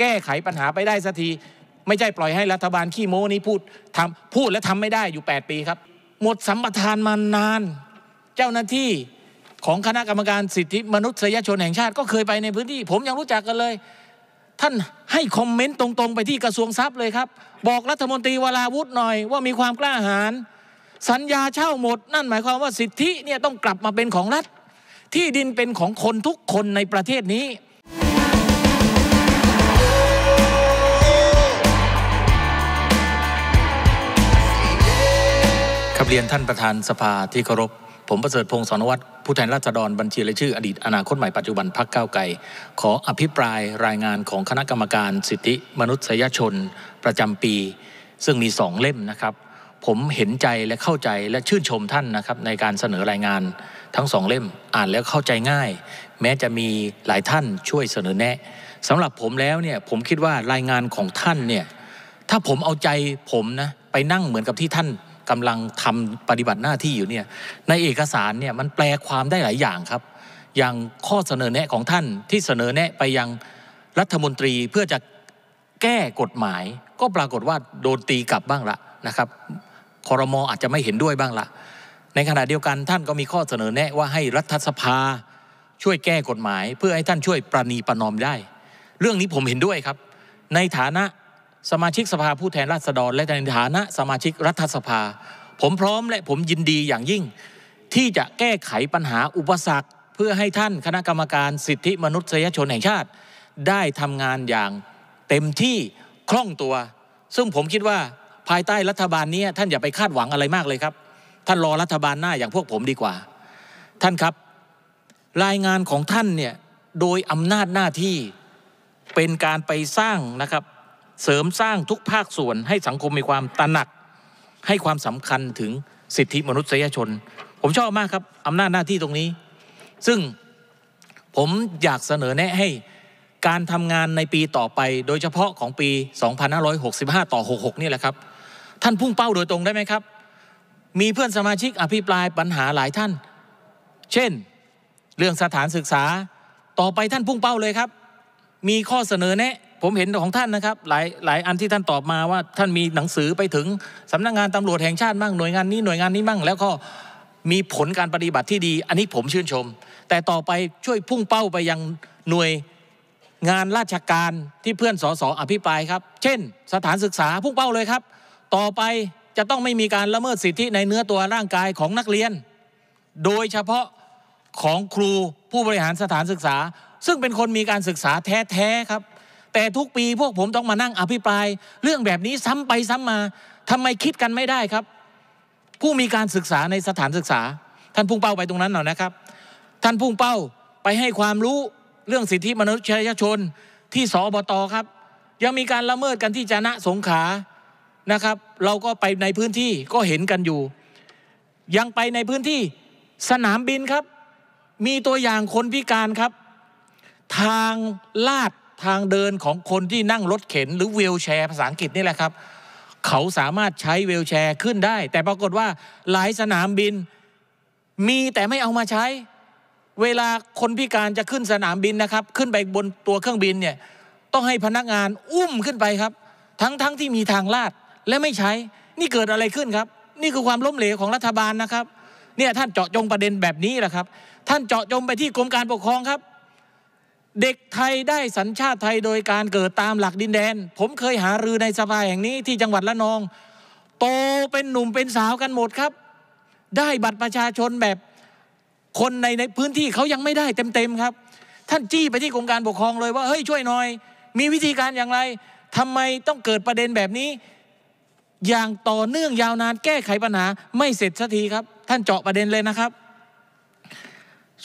แก้ไขปัญหาไปได้สักที ไม่ใช่ปล่อยให้รัฐบาลขี้โม้นี้พูดทำพูดและทำไม่ได้อยู่ 8 ปีครับ หมดสัมปทานมานาน เจ้าหน้าที่ของคณะกรรมการสิทธิมนุษยชนแห่งชาติ ก็เคยไปในพื้นที่ผมยังรู้จักกันเลย ท่านให้คอมเมนต์ตรงๆไปที่กระทรวงทรัพย์เลยครับ บอกรัฐมนตรีวราวุฒิหน่อยว่ามีความกล้าหาญสัญญาเช่าหมด นั่นหมายความว่าสิทธิเนี่ยต้องกลับมาเป็นของรัฐที่ดินเป็นของคนทุกคนในประเทศนี้ยนท่านประธานสภาที่เคารพผมประเสริฐพงศ์สนวัตรผู้แทนราษฎรบัญชีรายชื่ออดีตอนาคตใหม่ปัจจุบันพักเก้าไกลขออภิปรายรายงานของคณะกรรมการสิทธิมนุษยชนประจำปี ซึ่งมีสองเล่มนะครับ ผมเห็นใจและเข้าใจและชื่นชมท่านนะครับในการเสนอรายงานทั้งสองเล่มอ่านแล้วเข้าใจง่าย แม้จะมีหลายท่านช่วยเสนอแนะสำหรับผมแล้วเนี่ยผมคิดว่ารายงานของท่านเนี่ยถ้าผมเอาใจผมนะไปนั่งเหมือนกับที่ท่านกำลังทำปฏิบัติหน้าที่อยู่เนี่ยในเอกสารเนี่ยมันแปลความได้หลายอย่างครับ อย่างข้อเสนอแนะของท่านที่เสนอแนะไปยังรัฐมนตรีเพื่อจะแก้กฎหมาย ก็ปรากฏว่าโดนตีกลับบ้างละนะครับ คอรมออาจจะไม่เห็นด้วยบ้างละในขณะเดียวกันท่านก็มีข้อเสนอแนะว่าให้รัฐสภา ช่วยแก้กฎหมายเพื่อให้ท่านช่วยประนีประนอมได้ เรื่องนี้ผมเห็นด้วยครับ ในฐานะสมาชิกสภาผู้แทนราษฎร และในฐานะ สมาชิกรัฐสภา ผมพร้อมและผมยินดีอย่างยิ่ง ที่จะแก้ไขปัญหาอุปสรรค เพื่อให้ท่านคณะกรรมการสิทธิมนุษยชนแห่งชาติ ได้ทำงานอย่างเต็มที่คล่องตัว ซึ่งผมคิดว่าภายใต้รัฐบาลนี้ ท่านอย่าไปคาดหวังอะไรมากเลยครับ ท่านรอรัฐบาลหน้าอย่างพวกผมดีกว่า ท่านครับ รายงานของท่านเนี่ยโดยอำนาจหน้าที่เป็นการไปสร้างนะครับเสริมสร้างทุกภาคส่วนให้สังคมมีความตระหนักให้ความสำคัญถึงสิทธิมนุษยชน ผมชอบมากครับอำนาจหน้าที่ตรงนี้ ซึ่งผมอยากเสนอแนะให้การทำงานในปีต่อไป โดยเฉพาะของปี 2565 ต่อ 66 นี่แหละครับ ท่านพุ่งเป้าโดยตรงได้ไหมครับ มีเพื่อนสมาชิกอภิปรายปัญหาหลายท่าน เช่นเรื่องสถานศึกษาต่อไปท่านพุ่งเป้าเลยครับ มีข้อเสนอแนะผมเห็นของท่านนะครับ หลายหลายอันที่ท่านตอบมาว่าท่านมีหนังสือไปถึงสำนักงงานตำรวจแห่งชาติบ้างหน่วยงานนี้หน่วยงานนี้บ้างแล้วก็มีผลการปฏิบัติที่ดี อันนี้ผมชื่นชม แต่ต่อไปช่วยพุ่งเป้าไปยังหน่วยงานราชการที่เพื่อนสสอภิปรายครับ เช่นสถานศึกษาพุ่งเป้าเลยครับ ต่อไปจะต้องไม่มีการละเมิดสิทธิในเนื้อตัวร่างกายของนักเรียน โดยเฉพาะของครูผู้บริหารสถานศึกษา ซึ่งเป็นคนมีการศึกษาแท้ๆครับแต่ทุกปีพวกผมต้องมานั่งอภิปราย เรื่องแบบนี้ซ้ำไปซ้ำมา ทำไมคิดกันไม่ได้ครับ ผู้มีการศึกษาในสถานศึกษา ท่านพุ่งเป้าไปตรงนั้นหน่อยนะครับ ท่านพุ่งเป้าไปให้ความรู้เรื่องสิทธิมนุษยชนที่สอบตครับ ยังมีการละเมิดกันที่จนะสงขานะครับ เราก็ไปในพื้นที่ก็เห็นกันอยู่ ยังไปในพื้นที่สนามบินครับ มีตัวอย่างคนพิการครับ ทางลาดทางเดินของคนที่นั่งรถเข็นหรือวีลแชร์ภาษาอังกฤษนี่แหละครับ เขาสามารถใช้วีลแชร์ขึ้นได้ แต่ปรากฏว่าหลายสนามบินมีแต่ไม่เอามาใช้ เวลาคนพิการจะขึ้นสนามบินนะครับ ขึ้นไปบนตัวเครื่องบินเนี่ย ต้องให้พนักงานอุ้มขึ้นไปครับ ทั้งๆทที่มีทางลาดและไม่ใช้ นี่เกิดอะไรขึ้นครับ นี่คือความล้มเหลวของรัฐบาลนะครับ เนี่ยท่านเจาะจงประเด็นแบบนี้แหละครับ ท่านเจาะจงไปที่กรมการปกครองครับเด็กไทยได้สัญชาติไทยโดยการเกิดตามหลักดินแดน ผมเคยหารือในสภาแห่งนี้ที่จังหวัดละนอง โตเป็นหนุ่มเป็นสาวกันหมดครับ ได้บัตรประชาชนแบบคนในในพื้นที่เขายังไม่ได้เต็ม ๆครับ ท่านจี้ไปที่กรมการปกครองเลยว่าเฮ้ยช่วยหน่อย มีวิธีการอย่างไร ทำไมต้องเกิดประเด็นแบบนี้ อย่างต่อเนื่องยาวนานแก้ไขปัญหาไม่เสร็จสักทีครับ ท่านเจาะประเด็นเลยนะครับ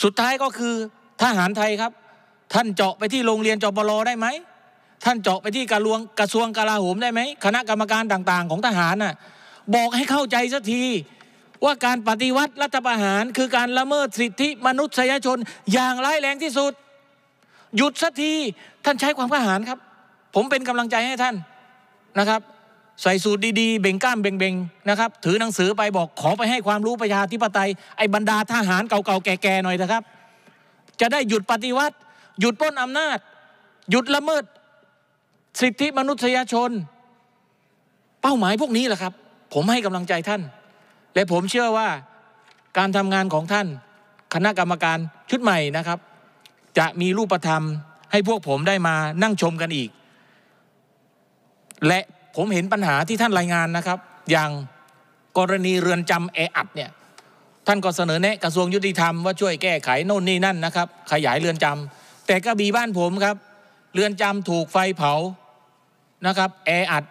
สุดท้ายก็คือทหารไทยครับท่านเจาะไปที่โรงเรียนจปรได้ไหม ท่านเจาะไปที่กระทรวงกระทรวงกลาโหมได้ไหมคณะกรรมการต่าง ๆ ของทหารน่ะบอกให้เข้าใจสักทีว่าการปฏิวัติรัฐประหาร คือการละเมิดสิทธิมนุษยชน อย่างร้ายแรงที่สุด หยุดสักทีท่านใช้ความก้าหารครับ ผมเป็นกำลังใจให้ท่านนะครับใส่สูตรดีๆ เบ่งกล้ามเบ่งๆนะครับ ถือหนังสือไปบอกขอไปให้ความรู้ประชาธิปไตยไอ้บรรดาทหารเก่าๆแก่ๆหน่อยนะครับ จะได้หยุดปฏิวัติหยุดปล้นอำนาจ หยุดละเมิด สิทธิมนุษยชน เป้าหมายพวกนี้แหละครับ ผมให้กำลังใจท่าน และผมเชื่อว่าการทำงานของท่านคณะกรรมการชุดใหม่นะครับ จะมีรูปธรรม ให้พวกผมได้มานั่งชมกันอีก และผมเห็นปัญหาที่ท่านรายงานนะครับ อย่างกรณีเรือนจำแออัดเนี่ยท่านก็เสนอแนะ กระทรวงยุติธรรมว่าช่วยแก้ไขโน่นนี่นั่นนะครับ ขยายเรือนจำแต่กระบี่บ้านผมครับ เรือนจำถูกไฟเผานะครับ แออัด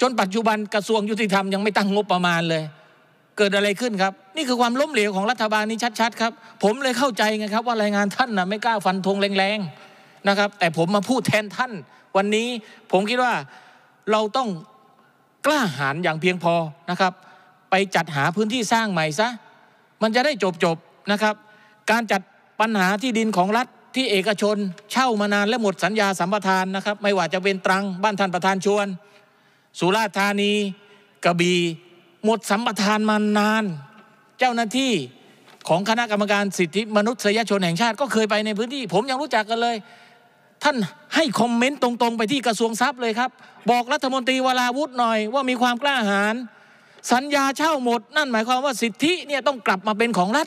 จนปัจจุบันกระทรวงยุติธรรม ยังไม่ตั้งงบประมาณเลย เกิดอะไรขึ้นครับ นี่คือความล้มเหลวของรัฐบาลนี้ชัดๆครับ ผมเลยเข้าใจไงครับว่า รายงานท่านนะไม่กล้าฟันธงแรงๆนะครับ แต่ผมมาพูดแทนท่านวันนี้ผมคิดว่าเราต้องกล้าหาญอย่างเพียงพอนะครับ ไปจัดหาพื้นที่สร้างใหม่ซะ มันจะได้จบจบนะครับ การจัดปัญหาที่ดินของรัฐที่เอกชนเช่ามานานและหมดสัญญาสัมปทานนะครับ ไม่ว่าจะเป็นตรัง บ้านท่านประธานชวน สุราษฎร์ธานีกระบี่หมดสัมปทานมานาน เจ้าหน้าที่ของคณะกรรมการสิทธิ มนุษยชนแห่งชาติก็เคยไปในพื้นที่ ผมยังรู้จักกันเลย ท่านให้คอมเมนต์ตรงๆ ไปที่กระทรวงทรัพย์เลยครับ บอกรัฐมนตรีวราวุฒิหน่อยว่ามีความกล้าหาญสัญญาเช่าหมด นั่นหมายความว่าสิทธิเนี่ยต้องกลับมาเป็นของรัฐ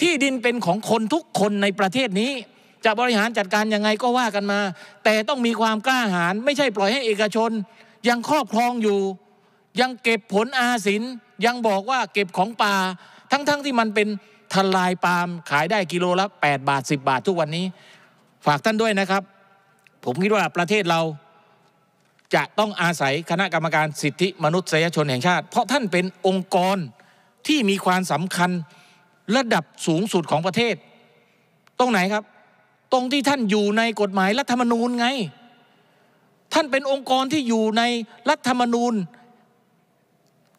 ที่ดินเป็นของคนทุกคนในประเทศนี้จะบริหารจัดการยังไงก็ว่ากันมา แต่ต้องมีความกล้าหาญไม่ใช่ปล่อยให้เอกชน ยังครอบครองอยู่ ยังเก็บผลอาสินยังบอกว่าเก็บของป่าทั้งๆทที่มันเป็นทลายปาล์มขายได้กิโลละ 8 บาท 10 บาททุกวันนี้ ฝากท่านด้วยนะครับ ผมคิดว่าประเทศเรา จะต้องอาศัยคณะกรรมการสิทธิมนุษยชนแห่งชาติเพราะท่านเป็นองค์กรที่มีความสำคัญระดับสูงสุดของประเทศตรงไหนครับตรงที่ท่านอยู่ในกฎหมายรัฐธรรมนูญไง ท่านเป็นองค์กรที่อยู่ในรัฐธรรมนูญ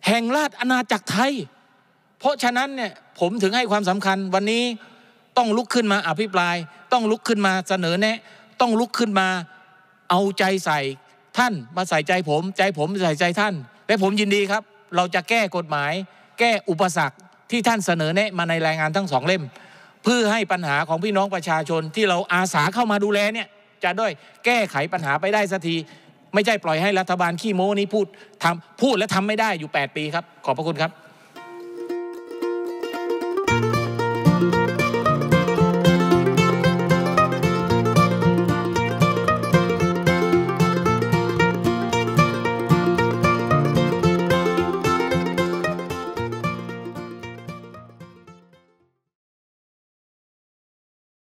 แห่งราชอาณาจักรไทย เพราะฉะนั้นเนี่ยผมถึงให้ความสำคัญวันนี้ต้องลุกขึ้นมาอภิปราย ต้องลุกขึ้นมาเสนอแนะต้องลุกขึ้นมาเอาใจใส่ ท่านมาใส่ใจผมใจผมใส่ใจท่าน และผมยินดีครับ เราจะแก้กฎหมายแก้อุปสรรคที่ท่านเสนอแนะมาในรายงานทั้งสองเล่มเพื่อให้ปัญหาของพี่น้องประชาชนที่เราอาสาเข้ามาดูแลเนี่ยจะด้วยแก้ไขปัญหาไปได้สักที ไม่ใช่ปล่อยให้รัฐบาลขี้โม้นี้พูดทำพูดและทำไม่ได้อยู่ 8 ปีครับ ขอบพระคุณครับ